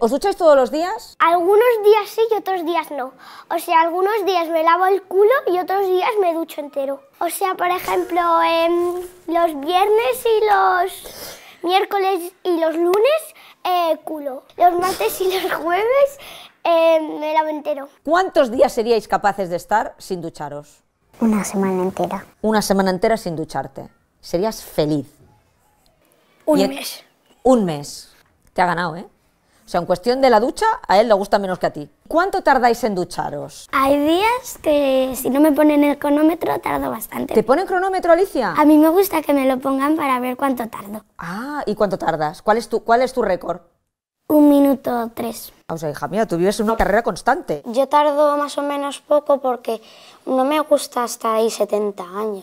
¿Os ducháis todos los días? Algunos días sí y otros días no. O sea, algunos días me lavo el culo y otros días me ducho entero. O sea, por ejemplo, em, los viernes y los miércoles y los lunes, eh, culo. Los martes y los jueves, em, me lavo entero. ¿Cuántos días seríais capaces de estar sin ducharos? Una semana entera. Una semana entera sin ducharte. Serías feliz. Un mes. Un mes. Te ha ganado, ¿eh? O sea, en cuestión de la ducha, a él le gusta menos que a ti. ¿Cuánto tardáis en ducharos? Hay días que si no me ponen el cronómetro tardo bastante. ¿Te ponen cronómetro, Alicia? A mí me gusta que me lo pongan para ver cuánto tardo. Ah, ¿y cuánto tardas? ¿Cuál es tu, cuál es tu récord? Un minuto tres. Ah, o sea, hija mía, tú vives una carrera constante. Yo tardo más o menos poco porque no me gusta hasta ahí 70 años.